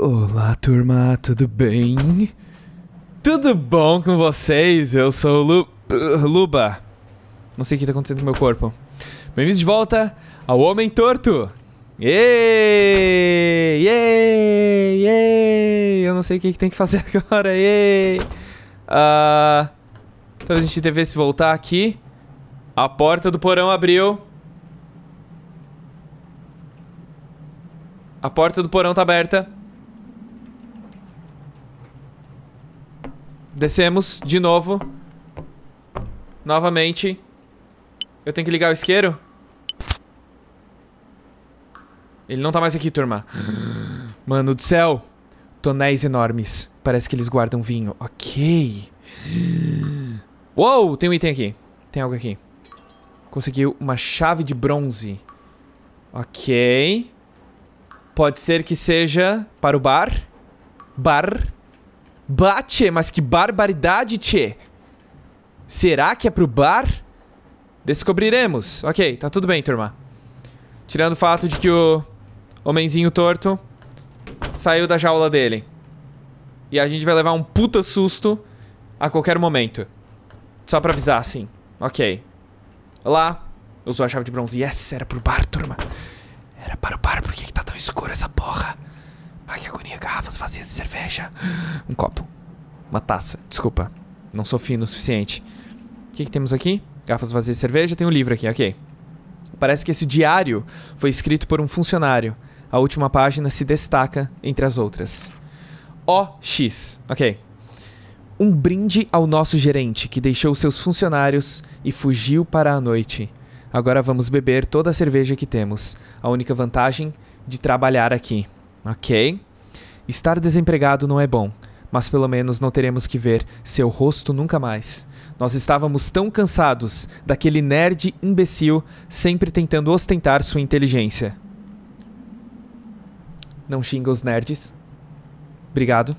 Olá, turma, tudo bem? Tudo bom com vocês? Eu sou o Lu... Uh, Luba. Não sei o que está acontecendo com meu corpo. Bem-vindos de volta ao Homem Torto. Yay! Yay! Yay! Eu não sei o que, que tem que fazer agora. Yay! Uh, talvez a gente devesse voltar aqui. A porta do porão abriu. A porta do porão tá aberta. Descemos de novo. Novamente. Eu tenho que ligar o isqueiro? Ele não tá mais aqui, turma. Mano do céu. Tonéis enormes. Parece que eles guardam vinho. Ok. Uou, tem um item aqui. Tem algo aqui. Conseguiu uma chave de bronze. Ok. Pode ser que seja para o bar. Bar bate, mas que barbaridade, tchê. Será que é pro bar? Descobriremos. Ok, tá tudo bem, turma. Tirando o fato de que o homenzinho torto saiu da jaula dele. E a gente vai levar um puta susto a qualquer momento. Só pra avisar, assim. Ok. Olá. Usou a chave de bronze. Yes, era pro bar, turma. Era para o bar. Por que, que tá tão escuro essa porra? Ai, que agonia. Garrafas vazias de cerveja. Um copo. Uma taça. Desculpa. Não sou fino o suficiente. O que, que temos aqui? Garrafas vazias de cerveja. Tem um livro aqui, ok. Parece que esse diário foi escrito por um funcionário. A última página se destaca entre as outras. OX. Ok. Um brinde ao nosso gerente, que deixou seus funcionários e fugiu para a noite. Agora vamos beber toda a cerveja que temos. A única vantagem de trabalhar aqui. Ok. Estar desempregado não é bom, mas pelo menos não teremos que ver seu rosto nunca mais. Nós estávamos tão cansados daquele nerd imbecil sempre tentando ostentar sua inteligência. Não xinga os nerds. Obrigado.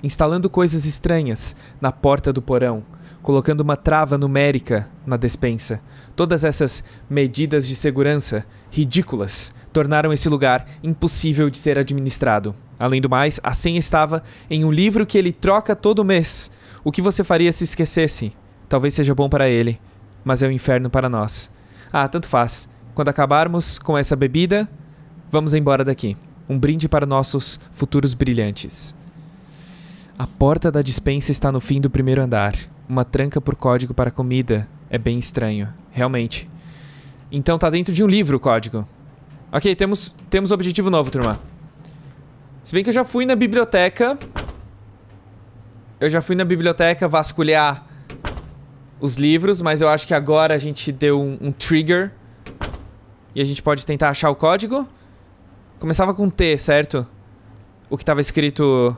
Instalando coisas estranhas na porta do porão colocando uma trava numérica na despensa. Todas essas medidas de segurança ridículas tornaram esse lugar impossível de ser administrado. Além do mais, a senha estava em um livro que ele troca todo mês. O que você faria se esquecesse? Talvez seja bom para ele, mas é um inferno para nós. Ah, tanto faz. Quando acabarmos com essa bebida, vamos embora daqui. Um brinde para nossos futuros brilhantes. A porta da dispensa está no fim do primeiro andar uma tranca por código para comida. É bem estranho, realmente. Então tá dentro de um livro o código. Ok, temos, temos objetivo novo, turma. Se bem que eu já fui na biblioteca. Eu já fui na biblioteca vasculhar os livros, mas eu acho que agora a gente deu um, um trigger. E a gente pode tentar achar o código. Começava com T, certo? O que tava escrito...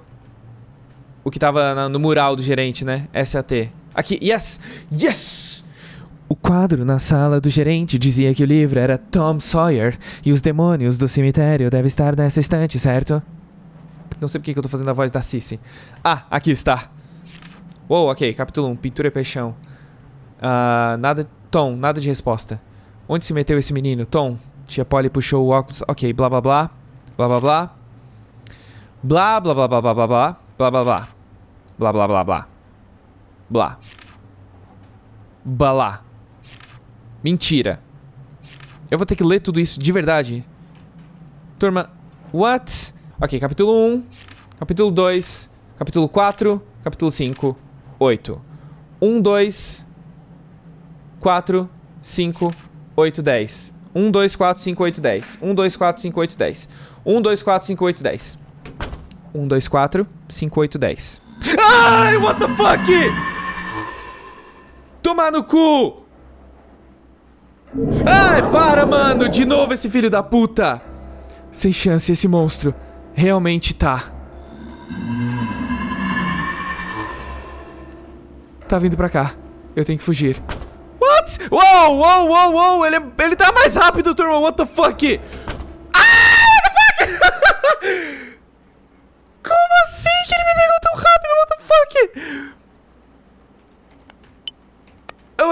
O que tava no mural do gerente, né? SAT. Aqui, yes! Yes! O quadro na sala do gerente dizia que o livro era Tom Sawyer e os demônios do cemitério devem estar nessa estante, certo? Não sei porque que eu tô fazendo a voz da Cici. Ah, aqui está. Uou, ok, capítulo 1, pintura e peixão. Uh, nada, Tom, nada de resposta. Onde se meteu esse menino? Tom, tia Polly puxou o óculos. Ok, blá blá blá, blá blá blá. Blá blá blá blá blá blá blá blá blá blá blá blá blá blá Blá. Balá. Mentira. Eu vou ter que ler tudo isso de verdade. Turma, what? Ok, capítulo 1, capítulo 2, capítulo 4, capítulo 5, 8. 1, 2, 4, 5, 8, 10. 1, 2, 4, 5, 8, 10. 1, 2, 4, 5, 8, 10. 1, 2, 4, 5, 8, 10. 1, 2, 4, 5, 8, 10. Ai, what the fuck? Tomar no cu! Ai, para, mano! De novo esse filho da puta! Sem chance, esse monstro. Realmente tá. Tá vindo pra cá. Eu tenho que fugir. What? Uou, uou, uou, uou! Ele, é, ele tá mais rápido, turma! What the fuck?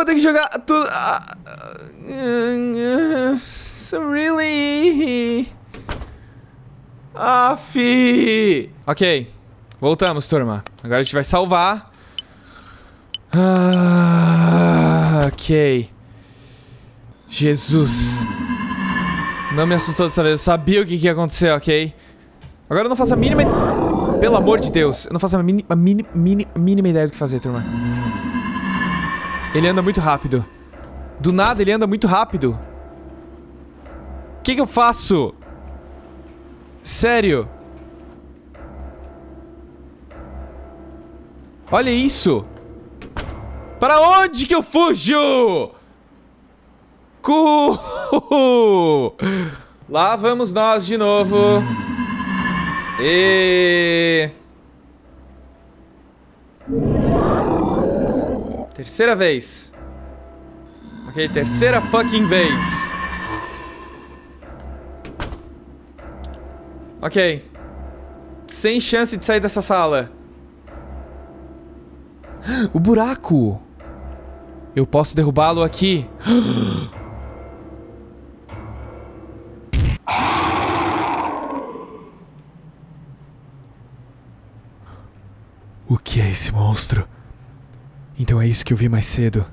Tem que jogar tudo... Uh, really... Ah, fi... Ok. Voltamos, turma. Agora a gente vai salvar. Ah, ok. Jesus. Não me assustou dessa vez. Eu sabia o que, que ia acontecer, ok? Agora eu não faço a mínima... Pelo amor de Deus. Eu não faço a, mini, a mini, mini, mínima ideia do que fazer, turma. Ele anda muito rápido. Do nada ele anda muito rápido. O que, que eu faço? Sério? Olha isso! Para onde que eu fujo? Cu! Lá vamos nós de novo. E... Terceira vez. Ok, terceira fucking vez. Ok. Sem chance de sair dessa sala. O buraco! Eu posso derrubá-lo aqui. O que é esse monstro? Então é isso que eu vi mais cedo.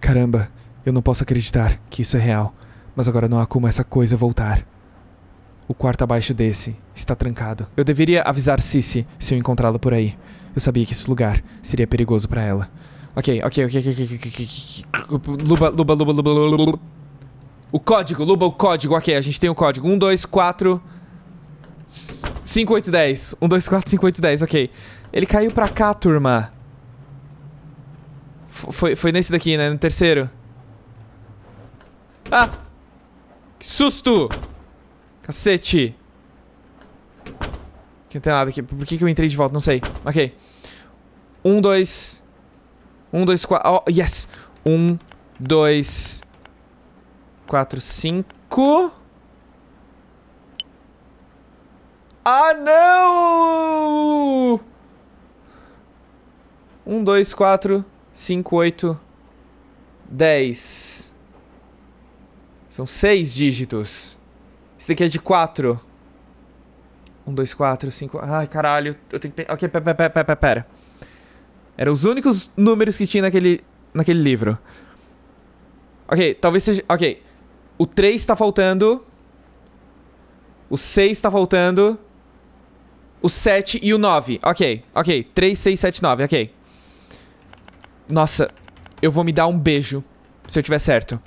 Caramba, eu não posso acreditar que isso é real, mas agora não há como essa coisa voltar. O quarto abaixo desse está trancado. Eu deveria avisar Cici se eu encontrá-la por aí. Eu sabia que esse lugar seria perigoso para ela. Ok, ok, ok, ok. Luba, luba, luba, luba, luba. O código, Luba, o código. Ok, a gente tem o código. 1, 2, 4. 5, 8, 10. 1, 2, 4, 5, 8, 10. Ok. Ele caiu pra cá, turma. Foi, foi nesse daqui, né? No terceiro. Ah! Que susto! Cacete! Aqui não tem nada aqui. Por que, que eu entrei de volta? Não sei. Ok. Um, dois... Um, dois, quatro... Oh, yes! Um, dois... Quatro, cinco... Ah, não! Um, dois, quatro... 5, 8, 10. São 6 dígitos. Esse daqui é de 4. 1, 2, 4, 5. Ai, caralho. Eu tenho que. Ok, pera, pera, pera, pera. Eram os únicos números que tinha naquele, naquele livro. Ok, talvez seja. Ok. O 3 tá faltando. O 6 tá faltando. O 7 e o 9. Ok, ok. 3, 6, 7, 9. Ok. Nossa, eu vou me dar um beijo. Se eu tiver certo.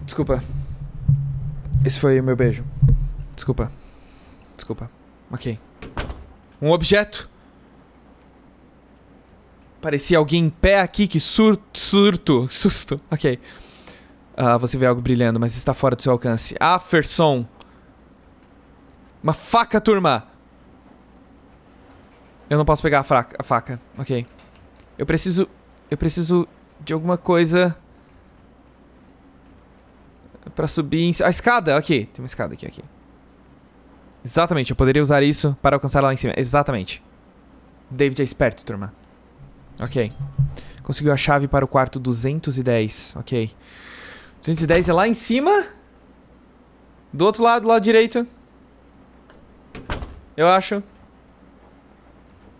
Desculpa. Esse foi o meu beijo. Desculpa. Desculpa. Ok. Um objeto. Parecia alguém em pé aqui, que surto, surto, susto. Ok. Uh, você vê algo brilhando, mas está fora do seu alcance. Aferson! Ah, uma faca, turma! Eu não posso pegar a, a faca. Ok. Eu preciso... Eu preciso de alguma coisa... Pra subir... Em... A escada! Ok. Tem uma escada aqui, aqui. Exatamente. Eu poderia usar isso para alcançar lá em cima. Exatamente. David é esperto, turma. Ok. Conseguiu a chave para o quarto 210. Ok. 210 é lá em cima. Do outro lado, lado direito. Eu acho.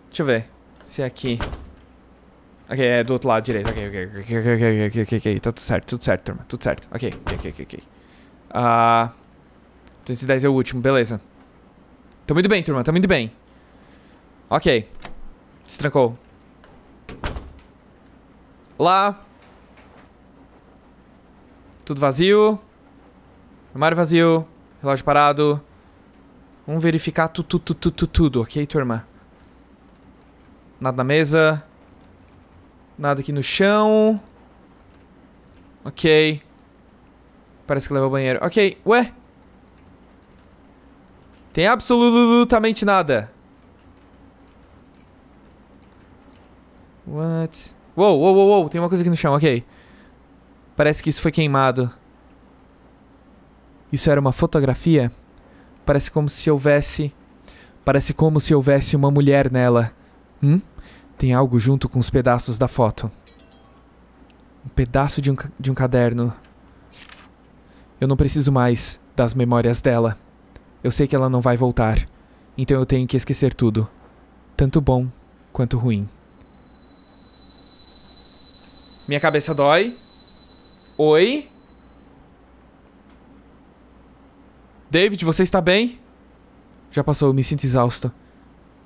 Deixa eu ver. Se é aqui. Ok, é do outro lado direito. Ok, ok, ok, ok, ok, ok, ok, ok. Tá tudo certo, tudo certo, turma. Tudo certo. Ok, ok, ok, ok. okay. Uh, ah, 210 é o último, beleza. Tô muito bem, turma, tô tá muito bem. Ok. Destrancou. Lá. Tudo vazio. Armário vazio. Relógio parado. Vamos verificar tu, tu, tu, tu, tu, tudo, ok, irmã. Nada na mesa. Nada aqui no chão. Ok. Parece que leva ao banheiro. Ok, ué? Tem absolutamente nada. What? Uou, uou, uou, uou, tem uma coisa aqui no chão, ok. Parece que isso foi queimado. Isso era uma fotografia? Parece como se houvesse. Parece como se houvesse uma mulher nela. Hum? Tem algo junto com os pedaços da foto. Um pedaço de um, de um caderno. Eu não preciso mais das memórias dela. Eu sei que ela não vai voltar. Então eu tenho que esquecer tudo. Tanto bom quanto ruim. Minha cabeça dói. Oi? David, você está bem? Já passou, eu me sinto exausto.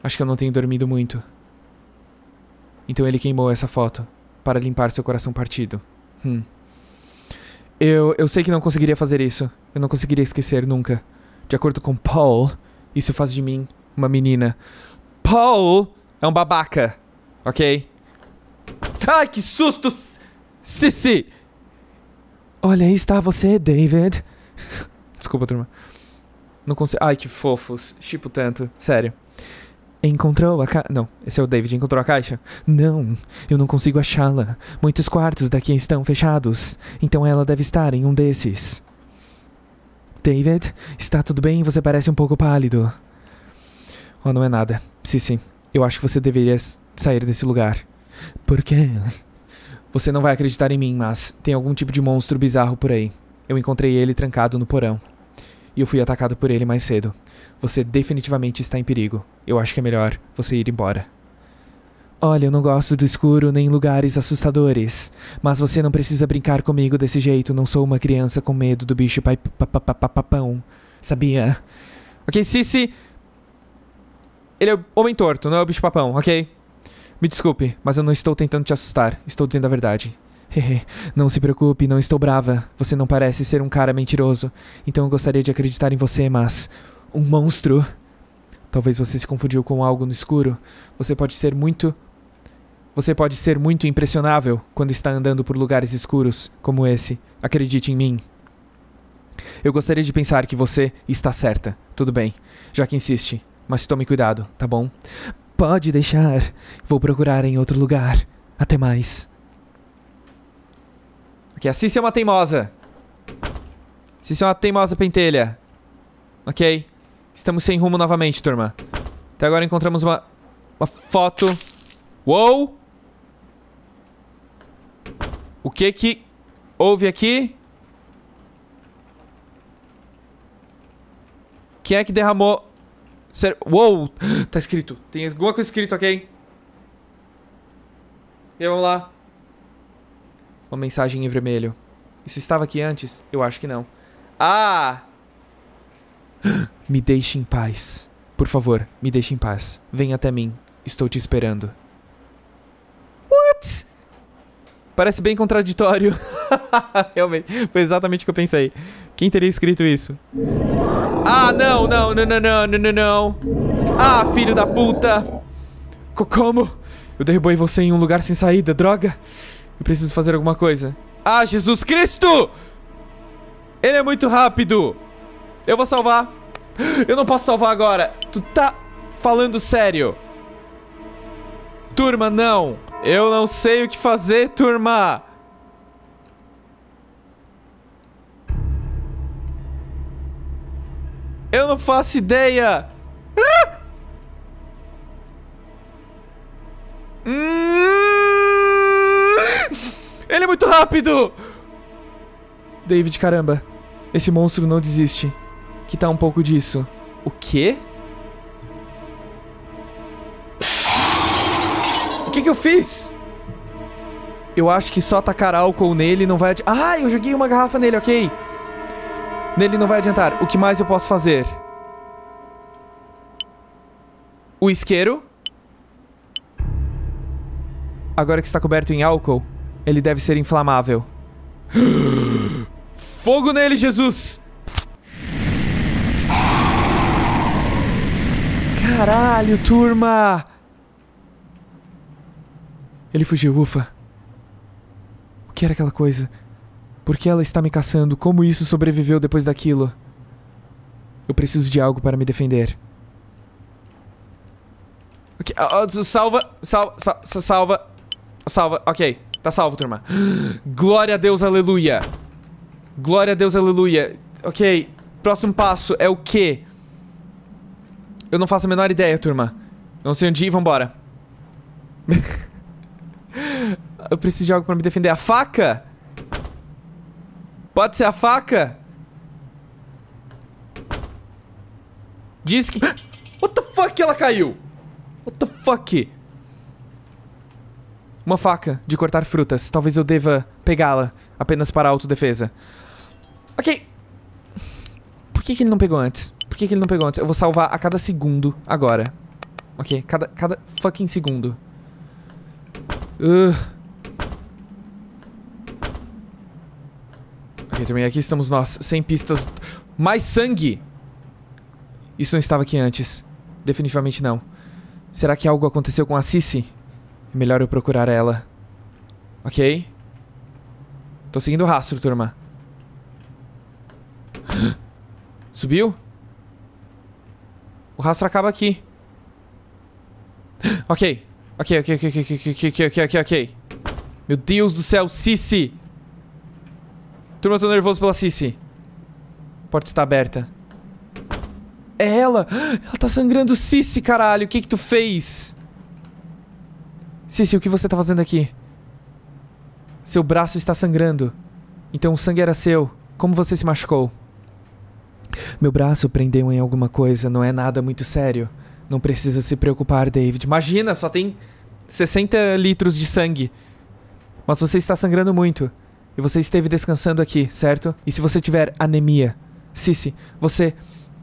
Acho que eu não tenho dormido muito. Então ele queimou essa foto para limpar seu coração partido. Hum. Eu, eu sei que não conseguiria fazer isso. Eu não conseguiria esquecer nunca. De acordo com Paul, isso faz de mim uma menina. Paul é um babaca, ok? Ai, que susto! Sissi! Olha, aí está você, David. Desculpa, turma. Não consigo. Ai, que fofos. Tipo tanto. Sério. Encontrou a ca... Não, esse é o David. Encontrou a caixa? Não, eu não consigo achá-la. Muitos quartos daqui estão fechados. Então ela deve estar em um desses. David, está tudo bem? Você parece um pouco pálido. Oh, não é nada. Sim, sim. Eu acho que você deveria sair desse lugar. Por quê? Você não vai acreditar em mim, mas tem algum tipo de monstro bizarro por aí. Eu encontrei ele trancado no porão. E eu fui atacado por ele mais cedo. Você definitivamente está em perigo. Eu acho que é melhor você ir embora. Olha, eu não gosto do escuro nem lugares assustadores. Mas você não precisa brincar comigo desse jeito. Não sou uma criança com medo do bicho pai papapapapão. Sabia? Ok, Cici. Ele é o homem torto, não é o bicho papão, ok? Me desculpe, mas eu não estou tentando te assustar. Estou dizendo a verdade. Hehe, não se preocupe, não estou brava. Você não parece ser um cara mentiroso. Então eu gostaria de acreditar em você, mas. Um monstro. Talvez você se confundiu com algo no escuro. Você pode ser muito. Você pode ser muito impressionável quando está andando por lugares escuros como esse. Acredite em mim. Eu gostaria de pensar que você está certa. Tudo bem, já que insiste. Mas tome cuidado, tá bom? Pode deixar. Vou procurar em outro lugar. Até mais. Ok, a assim Cici é uma teimosa. Cici assim é uma teimosa pentelha. Ok. Estamos sem rumo novamente, turma. Até agora encontramos uma... Uma foto. Uou! O que que houve aqui? Quem é que derramou Sério. Uou! Tá escrito. Tem alguma coisa escrito aqui, hein? E vamos lá. Uma mensagem em vermelho. Isso estava aqui antes? Eu acho que não. Ah! Me deixe em paz. Por favor, me deixe em paz. Venha até mim. Estou te esperando. What? Parece bem contraditório. Realmente. Foi exatamente o que eu pensei. Quem teria escrito isso? Ah, não, não, não, não, não, não, não. Ah, filho da puta. como? Eu derrubei você em um lugar sem saída, droga. Eu preciso fazer alguma coisa. Ah, Jesus Cristo! Ele é muito rápido. Eu vou salvar. Eu não posso salvar agora. Tu tá falando sério. Turma, não. Eu não sei o que fazer, turma. Eu não faço ideia! Ah! Ele é muito rápido! David, caramba. Esse monstro não desiste. Que tá um pouco disso. O quê? O que que eu fiz? Eu acho que só tacar álcool nele não vai... Ah, eu joguei uma garrafa nele, ok. Nele não vai adiantar. O que mais eu posso fazer? O isqueiro. Agora que está coberto em álcool, ele deve ser inflamável. Fogo nele, Jesus! Caralho, turma! Ele fugiu, ufa. O que era aquela coisa? Por que ela está me caçando? Como isso sobreviveu depois daquilo? Eu preciso de algo para me defender. Ah, ah, salva, salva, salva, salva, ok. Tá salvo, turma. Glória a Deus, aleluia. Glória a Deus, aleluia. Ok, próximo passo é o quê? Eu não faço a menor ideia, turma. não sei onde ir, vambora. Eu preciso de algo pra me defender. A faca? Pode ser a faca? Diz que... What the fuck? Ela caiu! What the fuck? Uma faca de cortar frutas. Talvez eu deva pegá-la apenas para autodefesa. Ok. Por que, que ele não pegou antes? Por que, que ele não pegou antes? Eu vou salvar a cada segundo agora. Ok, cada, cada fucking segundo. Ugh. Ok, também aqui estamos nós, sem pistas. Mais sangue! Isso não estava aqui antes. Definitivamente não. Será que algo aconteceu com a Cici? É melhor eu procurar ela. Ok. Tô seguindo o rastro, turma. Subiu? O rastro acaba aqui. Ok. Ok, ok, ok, ok, ok, ok, ok, ok. Meu Deus do céu, Cici! Turma, tô nervoso pela Cici. porta está aberta. É ela! Ela tá sangrando. Cici, caralho, o que que tu fez? Cici, o que você tá fazendo aqui? Seu braço está sangrando. Então o sangue era seu. Como você se machucou? Meu braço prendeu em alguma coisa, não é nada muito sério. Não precisa se preocupar, David. Imagina, só tem 60 litros de sangue. Mas você está sangrando muito e você esteve descansando aqui, certo? E se você tiver anemia, Cici, você.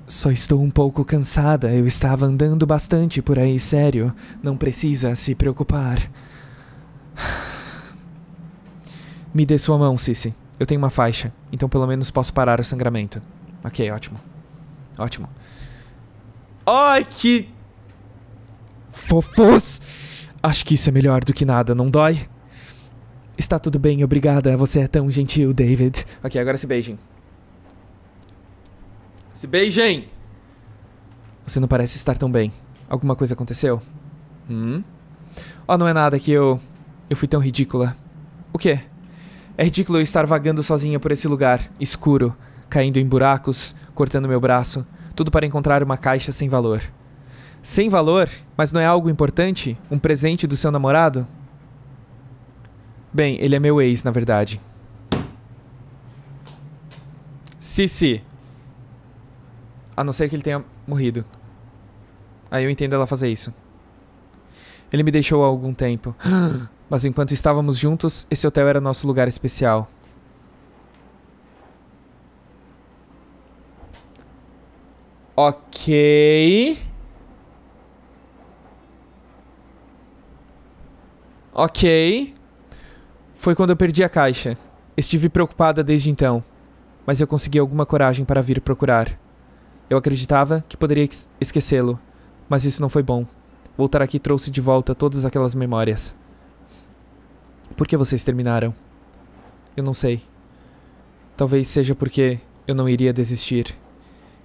Só estou um pouco cansada, eu estava andando bastante por aí, sério. Não precisa se preocupar. Me dê sua mão, Cici. Eu tenho uma faixa, então pelo menos posso parar o sangramento. Ok, ótimo. Ótimo. Ai, que. Fofos! Acho que isso é melhor do que nada, não dói? Está tudo bem, obrigada. Você é tão gentil, David. Ok, agora se beijem. Se beijem! Você não parece estar tão bem. Alguma coisa aconteceu? Hum? Oh, não é nada que eu. Eu fui tão ridícula. O quê? É ridículo eu estar vagando sozinha por esse lugar, escuro, caindo em buracos, cortando meu braço, tudo para encontrar uma caixa sem valor. Sem valor, mas não é algo importante? Um presente do seu namorado? Bem, ele é meu ex, na verdade. Sissi. A não ser que ele tenha morrido. Aí eu entendo ela fazer isso. Ele me deixou há algum tempo. Mas enquanto estávamos juntos, esse hotel era nosso lugar especial. Ok. Ok. Foi quando eu perdi a caixa. Estive preocupada desde então, mas eu consegui alguma coragem para vir procurar. Eu acreditava que poderia esquecê-lo, mas isso não foi bom. Voltar aqui trouxe de volta todas aquelas memórias. Por que vocês terminaram? Eu não sei. Talvez seja porque eu não iria desistir.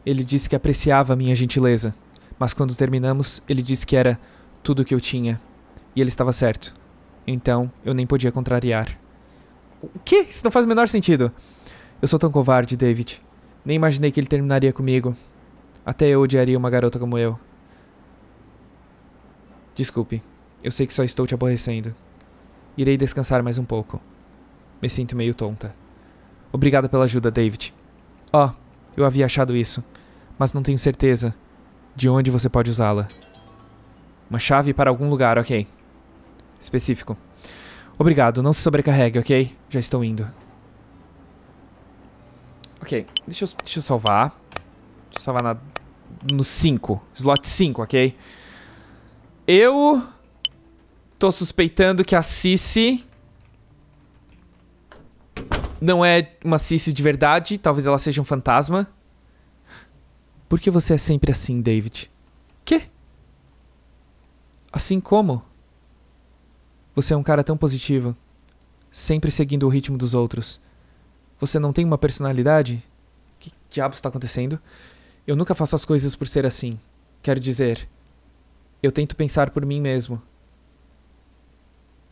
Ele disse que apreciava minha gentileza, mas quando terminamos, ele disse que era tudo o que eu tinha. E ele estava certo. Então, eu nem podia contrariar. O que? Isso não faz o menor sentido. Eu sou tão covarde, David. Nem imaginei que ele terminaria comigo. Até eu odiaria uma garota como eu. Desculpe. Eu sei que só estou te aborrecendo. Irei descansar mais um pouco. Me sinto meio tonta. Obrigada pela ajuda, David. Ó, oh, eu havia achado isso, mas não tenho certeza de onde você pode usá-la. Uma chave para algum lugar, ok específico. Obrigado, não se sobrecarregue, ok? Já estou indo. Ok, deixa eu, deixa eu salvar. Deixa eu salvar na, no 5. Slot 5, ok? Eu tô suspeitando que a Cici não é uma Cici de verdade. Talvez ela seja um fantasma. Por que você é sempre assim, David? Quê? Assim como? Você é um cara tão positivo, sempre seguindo o ritmo dos outros. Você não tem uma personalidade? Que diabo está acontecendo? Eu nunca faço as coisas por ser assim. Quero dizer, eu tento pensar por mim mesmo.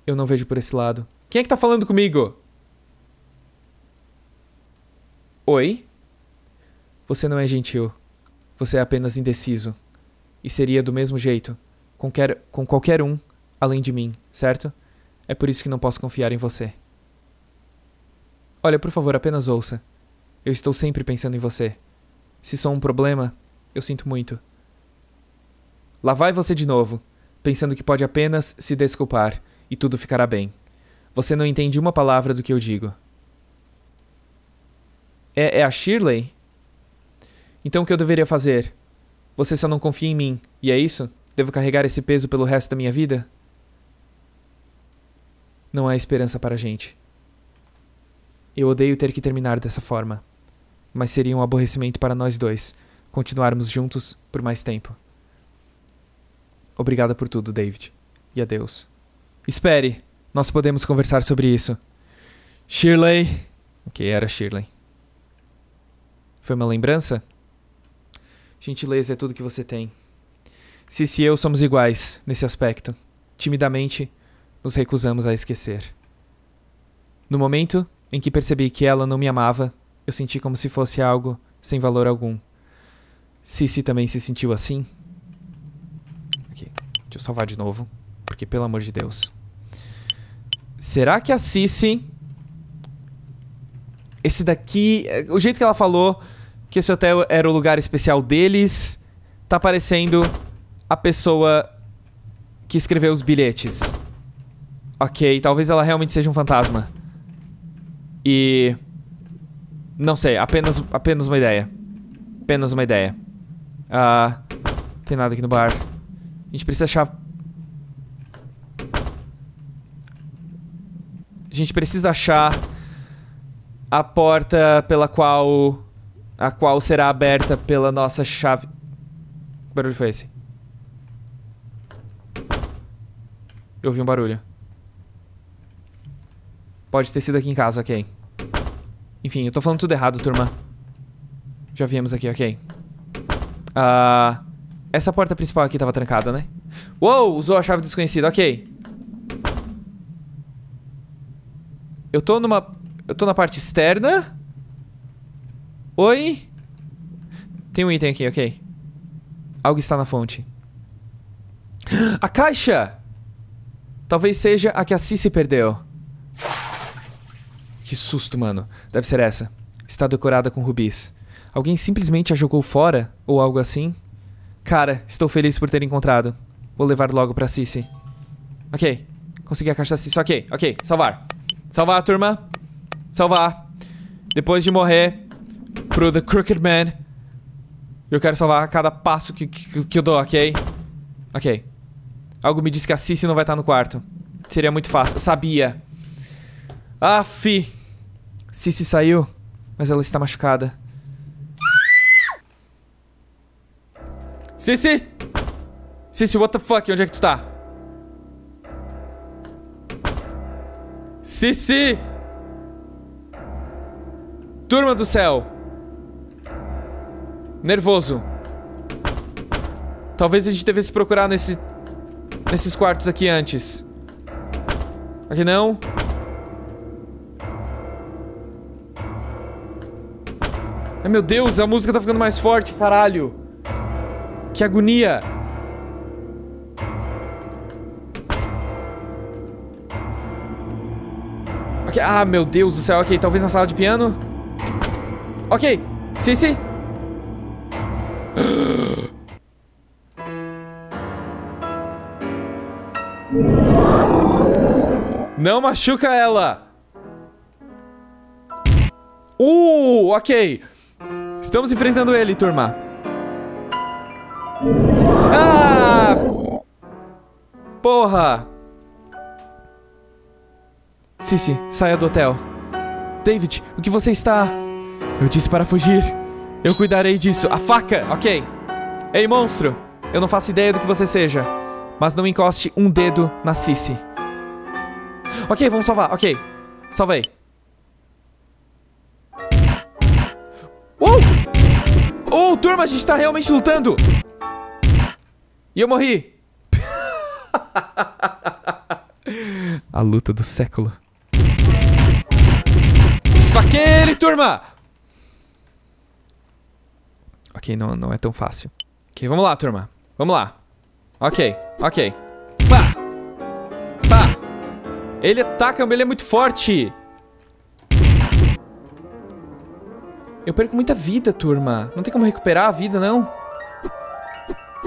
Eu não vejo por esse lado. Quem é que tá falando comigo? Oi? Você não é gentil. Você é apenas indeciso. E seria do mesmo jeito. Com, quer, com qualquer um além de mim, certo? É por isso que não posso confiar em você. Olha, por favor, apenas ouça. Eu estou sempre pensando em você. Se sou um problema, eu sinto muito. Lá vai você de novo, pensando que pode apenas se desculpar e tudo ficará bem. Você não entende uma palavra do que eu digo. É, é a Shirley? Então o que eu deveria fazer? Você só não confia em mim, e é isso? Devo carregar esse peso pelo resto da minha vida? Não há esperança para a gente. Eu odeio ter que terminar dessa forma. Mas seria um aborrecimento para nós dois continuarmos juntos por mais tempo. Obrigada por tudo, David. E adeus. Espere! Nós podemos conversar sobre isso. Shirley. O que era Shirley? Foi uma lembrança? Gentileza é tudo que você tem. se e eu somos iguais nesse aspecto. Timidamente, nos recusamos a esquecer. No momento em que percebi que ela não me amava, eu senti como se fosse algo sem valor algum. Cici também se sentiu assim. Aqui, deixa eu salvar de novo, porque pelo amor de Deus. Será que a Cici... Esse daqui, eh, o jeito que ela falou que esse hotel era o lugar especial deles, tá parecendo a pessoa que escreveu os bilhetes. Ok, talvez ela realmente seja um fantasma. E... Não sei, apenas, apenas uma ideia. Apenas uma ideia. Ah... Tem nada aqui no bar. A gente precisa achar... A gente precisa achar... A porta pela qual... A qual será aberta pela nossa chave... Que barulho foi esse? Eu ouvi um barulho. Pode ter sido aqui em casa, ok. Enfim, eu tô falando tudo errado, turma. Já viemos aqui, ok. Ah... Uh, essa porta principal aqui tava trancada, né? Uou, usou a chave desconhecida, ok. Eu tô numa... Eu tô na parte externa. Oi? Tem um item aqui, ok. Algo está na fonte. A caixa! Talvez seja a que a Cici perdeu. Que susto, mano. Deve ser essa. Está decorada com rubis. Alguém simplesmente a jogou fora ou algo assim? Cara, estou feliz por ter encontrado. Vou levar logo pra Cici. Ok. Consegui a caixa da Cici. Ok, ok. Salvar. Salvar, turma. Salvar. Depois de morrer pro The Crooked Man, eu quero salvar cada passo que, que, que eu dou, ok? Ok. Algo me diz que a Cici não vai estar tá no quarto. Seria muito fácil. Eu sabia. Aff. Cici saiu, mas ela está machucada. Cici! Cici, what the fuck? Onde é que tu tá? Cici! Turma do céu! Nervoso. Talvez a gente devesse procurar nesse, nesses quartos aqui antes. Aqui não. Não. Ai, meu Deus, a música tá ficando mais forte, caralho. Que agonia. Okay. Ah, meu Deus do céu. Ok, talvez na sala de piano. Ok. Sim, sim. Não machuca ela. Uh, ok. Estamos enfrentando ele, turma. Ah! Porra! Cici, saia do hotel. David, o que você está? Eu disse para fugir. Eu cuidarei disso. A faca! Ok. Ei, monstro! Eu não faço ideia do que você seja. Mas não encoste um dedo na Cici. Ok, vamos salvar. Ok. Salvei. Oh, turma, a gente tá realmente lutando. E eu morri. a luta do século. Saquele, turma! Ok, não, não é tão fácil. Ok, vamos lá, turma. Vamos lá. Ok, ok. Pá! Pá! Ele ataca, ele é muito forte. Eu perco muita vida, turma. Não tem como recuperar a vida, não.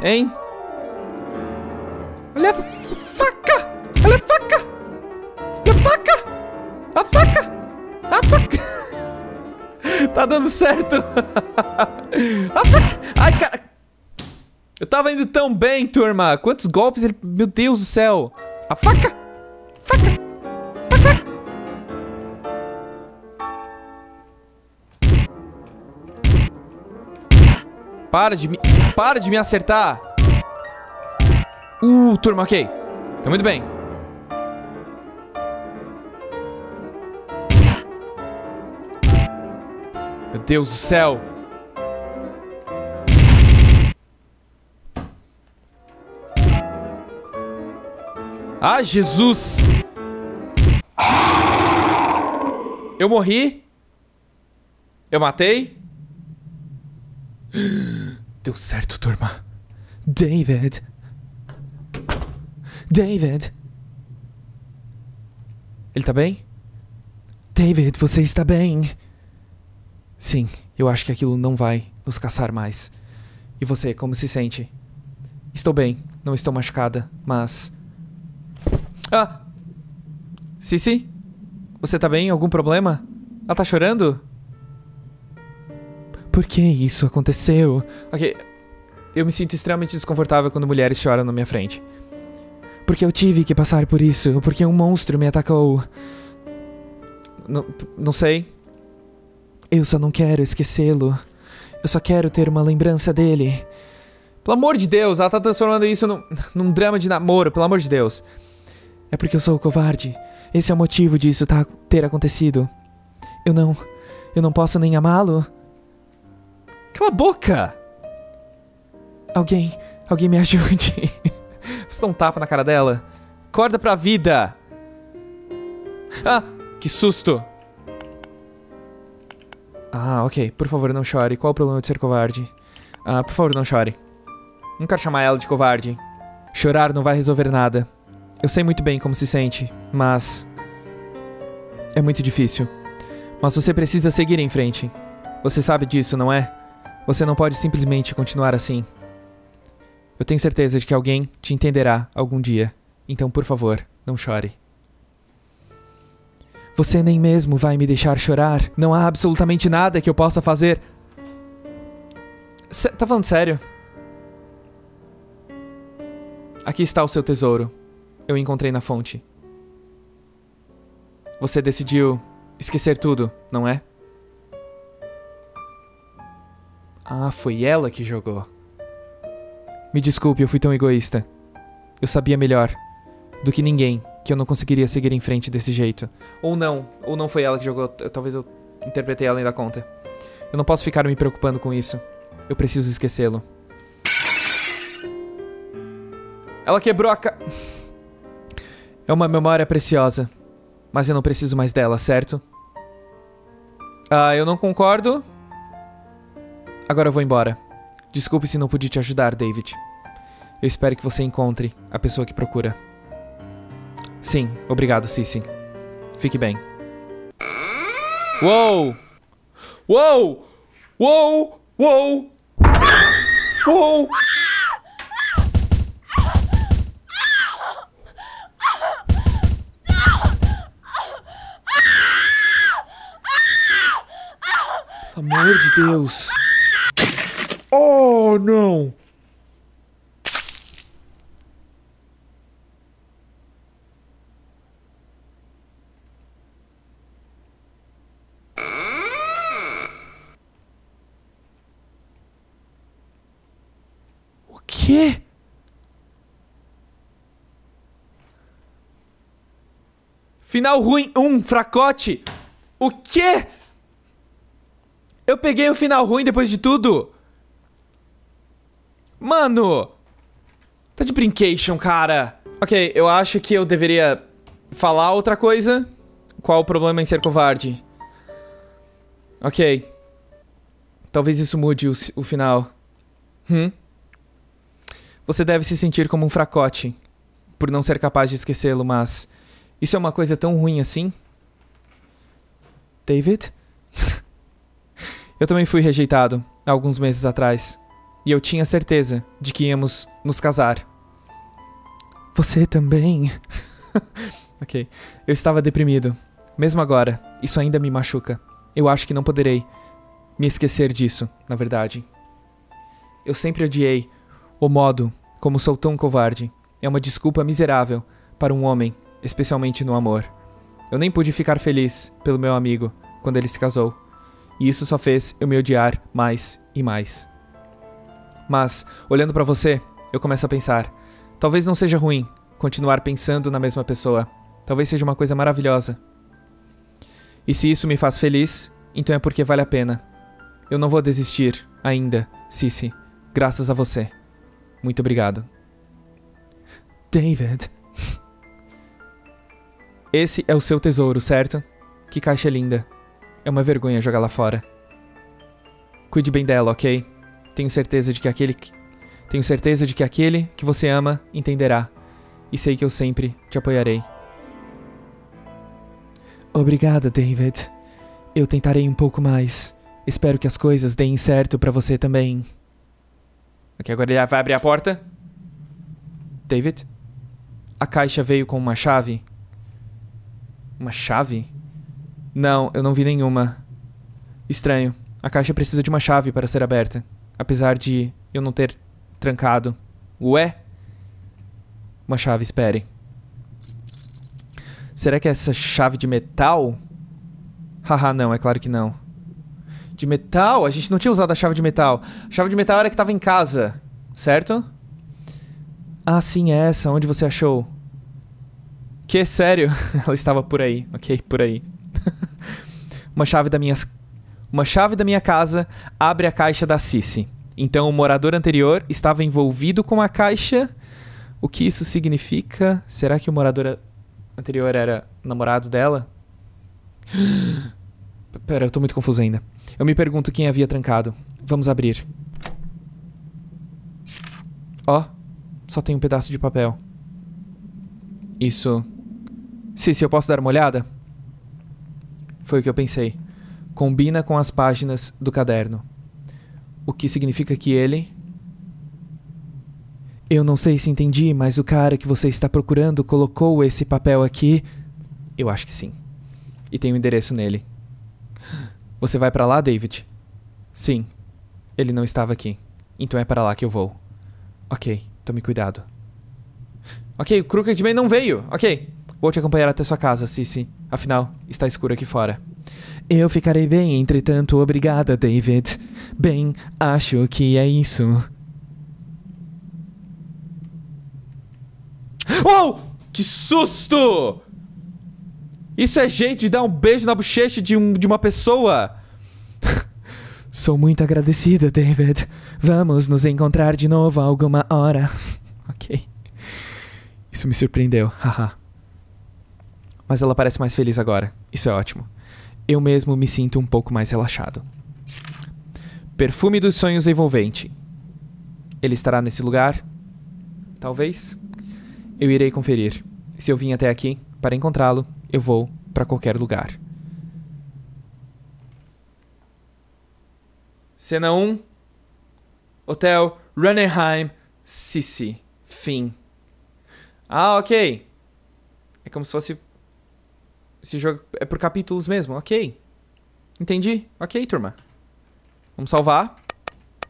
Hein? Olha a faca! Olha a faca! Olha a faca! A faca! A faca! tá dando certo! a faca! Ai, cara... Eu tava indo tão bem, turma. Quantos golpes ele... Meu Deus do céu! A faca! Para de me... Para de me acertar! Uh, turma, ok. Então, muito bem. Meu Deus do céu. Ah, Jesus! Eu morri? Eu matei? Deu certo, turma. David. David. Ele tá bem? David, você está bem? Sim, eu acho que aquilo não vai nos caçar mais. E você, como se sente? Estou bem, não estou machucada, mas. Ah! Sissi? Você tá bem? Algum problema? Ela tá chorando? Por que isso aconteceu? Ok, eu me sinto extremamente desconfortável quando mulheres choram na minha frente. Porque eu tive que passar por isso, porque um monstro me atacou. N não sei. Eu só não quero esquecê-lo. Eu só quero ter uma lembrança dele. Pelo amor de Deus, ela tá transformando isso num, num drama de namoro, pelo amor de Deus. É porque eu sou covarde. Esse é o motivo disso tá, ter acontecido. Eu não. Eu não posso nem amá-lo. Cala a boca! Alguém, alguém me ajude. Você dá um tapa na cara dela. Acorda pra vida! Ah, que susto! Ah, ok. Por favor, não chore. Qual o problema de ser covarde? Ah, por favor, não chore. Não quero chamar ela de covarde. Chorar não vai resolver nada. Eu sei muito bem como se sente, mas. É muito difícil. Mas você precisa seguir em frente. Você sabe disso, não é? Você não pode simplesmente continuar assim. Eu tenho certeza de que alguém te entenderá algum dia. Então, por favor, não chore. Você nem mesmo vai me deixar chorar. Não há absolutamente nada que eu possa fazer. Cê tá falando sério? Aqui está o seu tesouro. Eu encontrei na fonte. Você decidiu esquecer tudo, não é? Ah, foi ela que jogou. Me desculpe, eu fui tão egoísta. Eu sabia melhor do que ninguém que eu não conseguiria seguir em frente desse jeito. Ou não, ou não foi ela que jogou, talvez eu interpretei além da conta. Eu não posso ficar me preocupando com isso. Eu preciso esquecê-lo. Ela quebrou a ca... É uma memória preciosa. Mas eu não preciso mais dela, certo? Ah, eu não concordo. Agora eu vou embora. Desculpe se não pude te ajudar, David. Eu espero que você encontre a pessoa que procura. Sim, obrigado, Cici. Fique bem. Uou! Uou! Uou! Uou! Uou! Pelo amor de Deus! Oh, não! O que? Final ruim um, fracote! O quê? Eu peguei o final ruim depois de tudo! Mano! Tá de brincation, cara. Ok, eu acho que eu deveria falar outra coisa. Qual o problema em ser covarde? Ok. Talvez isso mude o, o final. Hum? Você deve se sentir como um fracote por não ser capaz de esquecê-lo, mas isso é uma coisa tão ruim assim? David? eu também fui rejeitado há alguns meses atrás e eu tinha certeza de que íamos nos casar. Você também? ok. Eu estava deprimido. Mesmo agora, isso ainda me machuca. Eu acho que não poderei me esquecer disso, na verdade. Eu sempre odiei o modo como sou tão covarde. É uma desculpa miserável para um homem, especialmente no amor. Eu nem pude ficar feliz pelo meu amigo quando ele se casou. E isso só fez eu me odiar mais e mais. Mas, olhando para você, eu começo a pensar: talvez não seja ruim continuar pensando na mesma pessoa. Talvez seja uma coisa maravilhosa. E se isso me faz feliz, então é porque vale a pena. Eu não vou desistir ainda, Cici, graças a você. Muito obrigado. David. Esse é o seu tesouro, certo? Que caixa linda. É uma vergonha jogá-la fora. Cuide bem dela, ok? Tenho certeza de que aquele que... Tenho certeza de que aquele que você ama entenderá. E sei que eu sempre te apoiarei. Obrigada, David. Eu tentarei um pouco mais. Espero que as coisas deem certo para você também. Ok, agora ele vai abrir a porta. David? A caixa veio com uma chave. Uma chave? Não, eu não vi nenhuma. Estranho. A caixa precisa de uma chave para ser aberta apesar de eu não ter trancado. Ué? Uma chave, espere. Será que é essa chave de metal? Haha, não, é claro que não. De metal? A gente não tinha usado a chave de metal. A chave de metal era que estava em casa, certo? Ah, sim, é essa. Onde você achou? Que sério? Ela estava por aí. Ok, por aí. Uma chave da minhas uma chave da minha casa abre a caixa da Cici. Então o morador anterior estava envolvido com a caixa. O que isso significa? Será que o morador anterior era namorado dela? Pera, eu tô muito confuso ainda. Eu me pergunto quem havia trancado. Vamos abrir. Ó, oh, só tem um pedaço de papel. Isso. Cici, eu posso dar uma olhada? Foi o que eu pensei combina com as páginas do caderno. O que significa que ele. Eu não sei se entendi, mas o cara que você está procurando colocou esse papel aqui. Eu acho que sim. E tem o um endereço nele. Você vai para lá, David? Sim. Ele não estava aqui. Então é para lá que eu vou. Ok, tome cuidado. Ok, o Crooked não veio. Ok. Vou te acompanhar até sua casa, Cici. Afinal, está escuro aqui fora. Eu ficarei bem, entretanto, obrigada, David. Bem, acho que é isso. Oh! Que susto! Isso é jeito de dar um beijo na bochecha de, um, de uma pessoa? Sou muito agradecida, David. Vamos nos encontrar de novo alguma hora. ok. Isso me surpreendeu, haha. Mas ela parece mais feliz agora. Isso é ótimo eu mesmo me sinto um pouco mais relaxado. Perfume dos sonhos envolvente. Ele estará nesse lugar? Talvez. Eu irei conferir. Se eu vim até aqui para encontrá-lo, eu vou para qualquer lugar. Cena 1. Hotel Runnerheim, Sissi. Fim. Ah, ok. É como se fosse esse jogo é por capítulos mesmo, ok. Entendi. Ok, turma. Vamos salvar.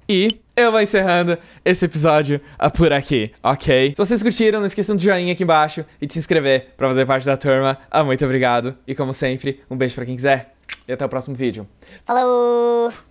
E eu vou encerrando esse episódio por aqui, ok? Se vocês curtiram, não esqueçam de joinha aqui embaixo e de se inscrever pra fazer parte da turma. Ah, muito obrigado. E como sempre, um beijo pra quem quiser. E até o próximo vídeo. Falou!